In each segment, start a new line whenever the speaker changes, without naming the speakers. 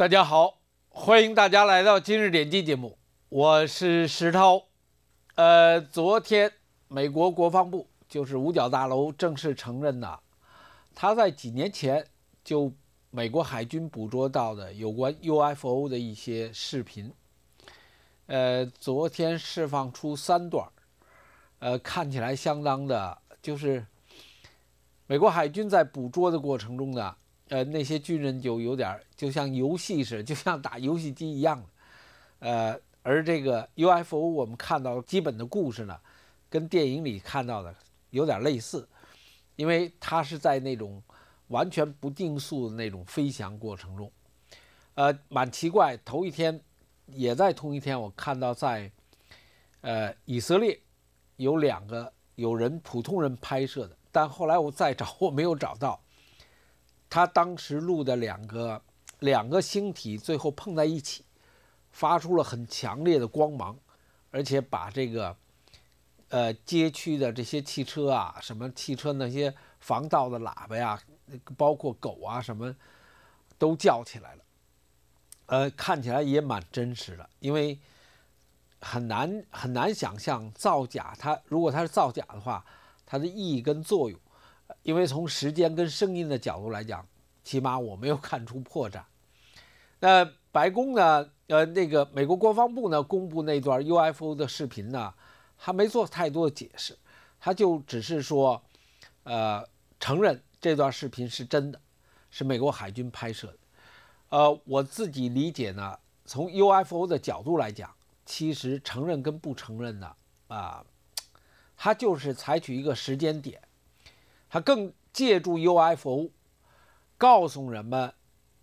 大家好，欢迎大家来到今日点击节目，我是石涛。呃，昨天美国国防部，就是五角大楼正式承认呢，他在几年前就美国海军捕捉到的有关 UFO 的一些视频，呃，昨天释放出三段呃，看起来相当的，就是美国海军在捕捉的过程中呢。呃，那些军人就有点就像游戏似的，就像打游戏机一样。呃，而这个 UFO，我们看到基本的故事呢，跟电影里看到的有点类似，因为它是在那种完全不定速的那种飞翔过程中。呃，蛮奇怪，头一天也在同一天，我看到在呃以色列有两个有人普通人拍摄的，但后来我再找，我没有找到。他当时录的两个两个星体最后碰在一起，发出了很强烈的光芒，而且把这个呃街区的这些汽车啊、什么汽车那些防盗的喇叭呀，包括狗啊什么，都叫起来了，呃，看起来也蛮真实的，因为很难很难想象造假，它如果它是造假的话，它的意义跟作用。因为从时间跟声音的角度来讲，起码我没有看出破绽。那白宫呢？呃，那个美国国防部呢，公布那段 UFO 的视频呢，还没做太多解释，他就只是说，呃，承认这段视频是真的，是美国海军拍摄的。呃，我自己理解呢，从 UFO 的角度来讲，其实承认跟不承认呢，啊，它就是采取一个时间点。他更借助 UFO 告诉人们，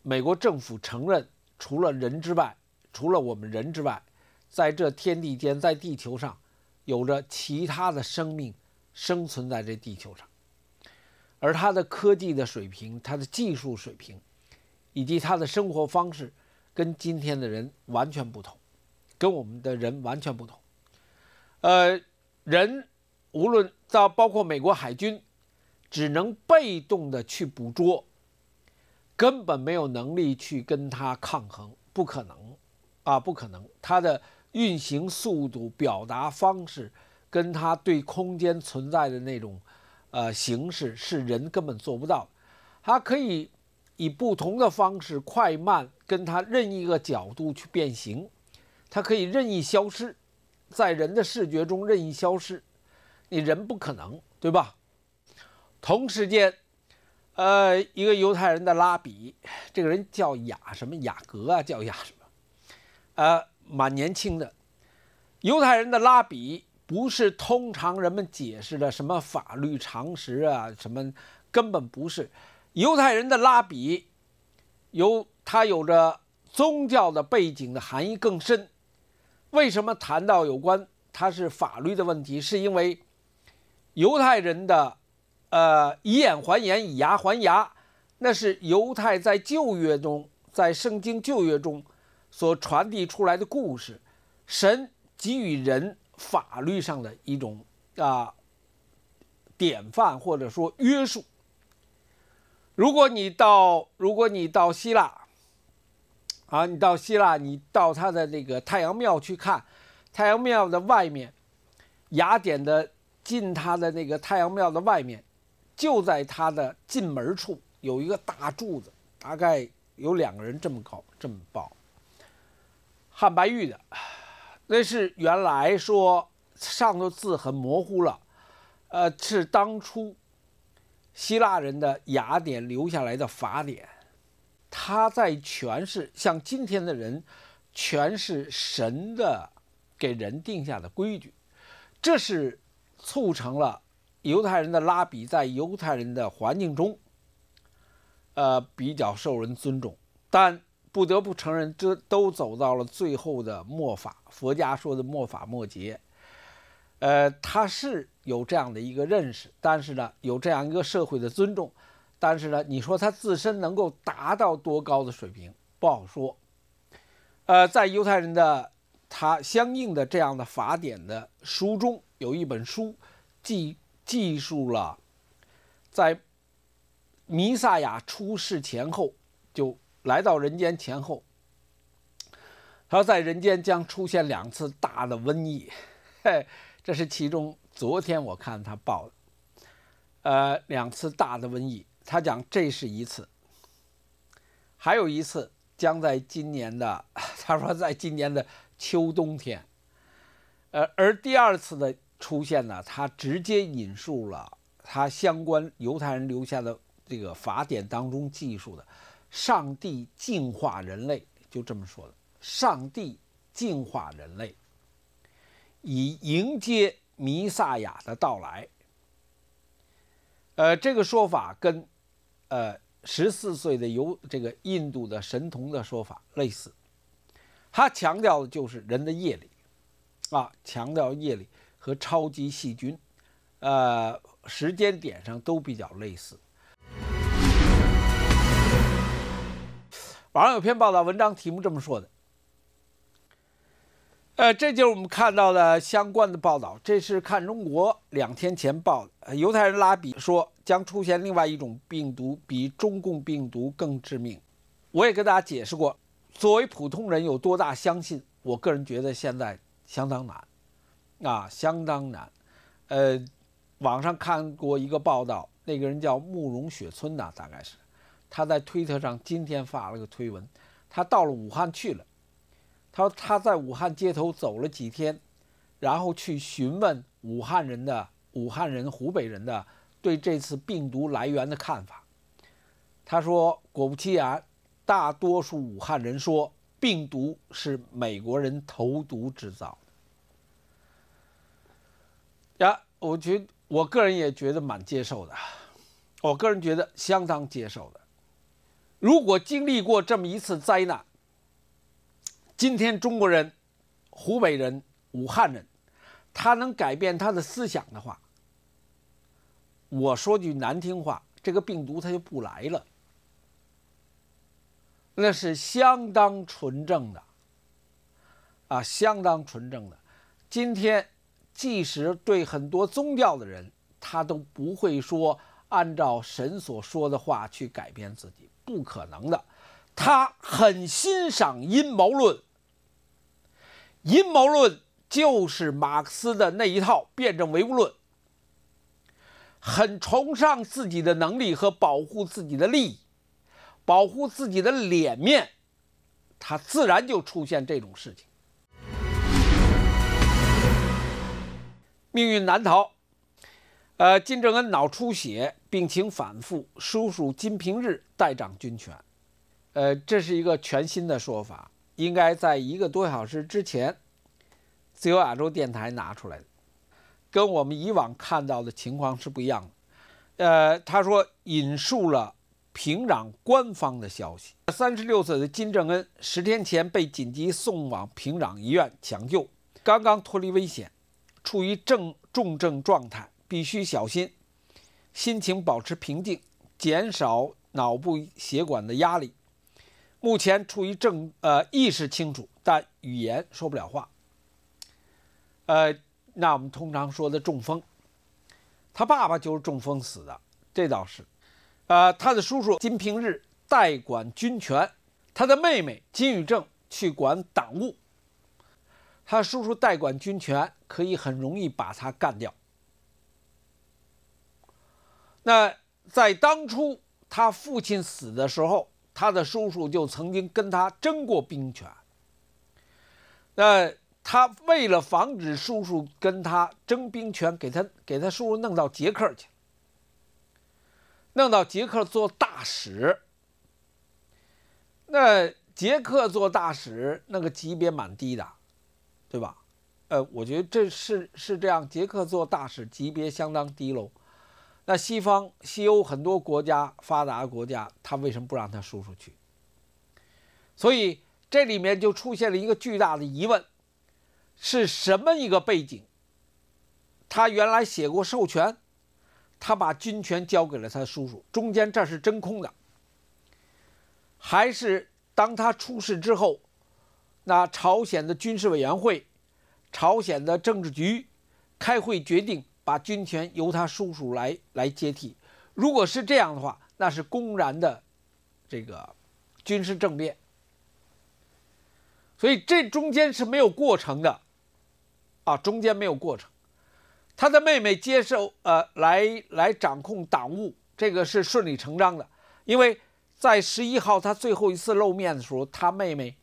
美国政府承认，除了人之外，除了我们人之外，在这天地间，在地球上，有着其他的生命生存在这地球上，而他的科技的水平、他的技术水平，以及他的生活方式，跟今天的人完全不同，跟我们的人完全不同。呃，人无论到包括美国海军。只能被动的去捕捉，根本没有能力去跟它抗衡，不可能啊，不可能！它的运行速度、表达方式，跟它对空间存在的那种呃形式，是人根本做不到。它可以以不同的方式、快慢，跟它任意一个角度去变形，它可以任意消失，在人的视觉中任意消失，你人不可能，对吧？同时间，呃，一个犹太人的拉比，这个人叫雅什么雅格啊，叫雅什么，呃，蛮年轻的。犹太人的拉比不是通常人们解释的什么法律常识啊，什么根本不是。犹太人的拉比有他有着宗教的背景的含义更深。为什么谈到有关他是法律的问题，是因为犹太人的。呃，以眼还眼，以牙还牙，那是犹太在旧约中，在圣经旧约中所传递出来的故事，神给予人法律上的一种啊典范，或者说约束。如果你到，如果你到希腊，啊，你到希腊，你到他的那个太阳庙去看，太阳庙的外面，雅典的进他的那个太阳庙的外面。就在他的进门处有一个大柱子，大概有两个人这么高这么高，汉白玉的，那是原来说上头字很模糊了，呃，是当初希腊人的雅典留下来的法典，他在诠释，像今天的人诠释神的给人定下的规矩，这是促成了。犹太人的拉比在犹太人的环境中，呃，比较受人尊重，但不得不承认，这都走到了最后的末法。佛家说的末法末节。呃，他是有这样的一个认识，但是呢，有这样一个社会的尊重，但是呢，你说他自身能够达到多高的水平，不好说。呃，在犹太人的他相应的这样的法典的书中，有一本书记。记述了，在弥撒亚出世前后，就来到人间前后。他说，在人间将出现两次大的瘟疫，嘿，这是其中。昨天我看他报的，呃，两次大的瘟疫，他讲这是一次，还有一次将在今年的，他说在今年的秋冬天，呃，而第二次的。出现了，他直接引述了他相关犹太人留下的这个法典当中记述的“上帝净化人类”，就这么说的，上帝净化人类，以迎接弥撒亚的到来。”呃，这个说法跟，呃，十四岁的犹这个印度的神童的说法类似，他强调的就是人的业力，啊，强调业力。和超级细菌，呃，时间点上都比较类似。网上有篇报道，文章题目这么说的。呃，这就是我们看到的相关的报道。这是看中国两天前报的，犹太人拉比说将出现另外一种病毒，比中共病毒更致命。我也跟大家解释过，作为普通人有多大相信？我个人觉得现在相当难。啊，相当难。呃，网上看过一个报道，那个人叫慕容雪村呐，大概是。他在推特上今天发了个推文，他到了武汉去了。他说他在武汉街头走了几天，然后去询问武汉人的、武汉人、湖北人的对这次病毒来源的看法。他说，果不其然，大多数武汉人说病毒是美国人投毒制造。呀，我觉我个人也觉得蛮接受的，我个人觉得相当接受的。如果经历过这么一次灾难，今天中国人、湖北人、武汉人，他能改变他的思想的话，我说句难听话，这个病毒他就不来了。那是相当纯正的，啊，相当纯正的。今天。即使对很多宗教的人，他都不会说按照神所说的话去改变自己，不可能的。他很欣赏阴谋论，阴谋论就是马克思的那一套辩证唯物论，很崇尚自己的能力和保护自己的利益，保护自己的脸面，他自然就出现这种事情。命运难逃，呃，金正恩脑出血，病情反复，叔叔金平日代掌军权，呃，这是一个全新的说法，应该在一个多小时之前，自由亚洲电台拿出来的，跟我们以往看到的情况是不一样的，呃，他说引述了平壤官方的消息：，三十六岁的金正恩十天前被紧急送往平壤医院抢救，刚刚脱离危险。处于正重症状态，必须小心，心情保持平静，减少脑部血管的压力。目前处于正呃意识清楚，但语言说不了话。呃，那我们通常说的中风，他爸爸就是中风死的，这倒是。呃，他的叔叔金平日代管军权，他的妹妹金宇正去管党务。他叔叔代管军权。可以很容易把他干掉。那在当初他父亲死的时候，他的叔叔就曾经跟他争过兵权。那他为了防止叔叔跟他争兵权，给他给他叔叔弄到捷克去，弄到捷克做大使。那捷克做大使那个级别蛮低的，对吧？呃，我觉得这是是这样，杰克做大使级别相当低喽。那西方、西欧很多国家，发达国家，他为什么不让他叔叔去？所以这里面就出现了一个巨大的疑问：是什么一个背景？他原来写过授权，他把军权交给了他叔叔，中间这是真空的，还是当他出事之后，那朝鲜的军事委员会？朝鲜的政治局开会决定，把军权由他叔叔来来接替。如果是这样的话，那是公然的这个军事政变。所以这中间是没有过程的，啊，中间没有过程。他的妹妹接受呃来来掌控党务，这个是顺理成章的。因为在十一号他最后一次露面的时候，他妹妹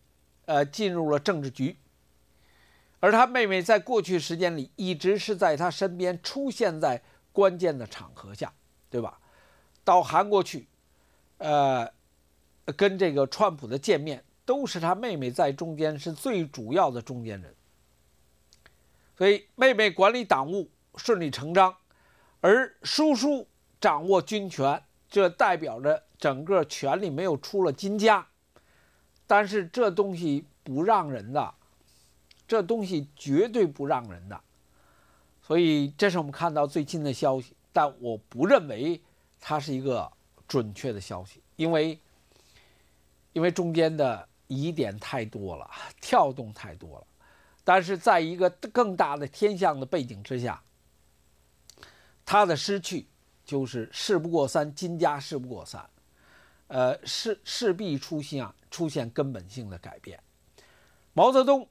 呃进入了政治局。而他妹妹在过去时间里一直是在他身边，出现在关键的场合下，对吧？到韩国去，呃，跟这个川普的见面都是他妹妹在中间，是最主要的中间人。所以妹妹管理党务顺理成章，而叔叔掌握军权，这代表着整个权力没有出了金家。但是这东西不让人的。这东西绝对不让人的，所以这是我们看到最近的消息。但我不认为它是一个准确的消息，因为因为中间的疑点太多了，跳动太多了。但是在一个更大的天象的背景之下，他的失去就是事不过三，金家事不过三，呃，势势必出现出现根本性的改变。毛泽东。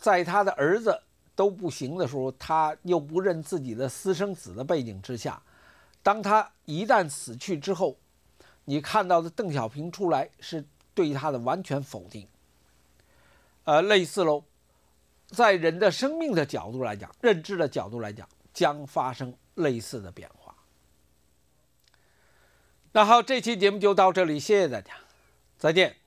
在他的儿子都不行的时候，他又不认自己的私生子的背景之下，当他一旦死去之后，你看到的邓小平出来是对他的完全否定。呃，类似喽，在人的生命的角度来讲，认知的角度来讲，将发生类似的变化。那好，这期节目就到这里，谢谢大家，再见。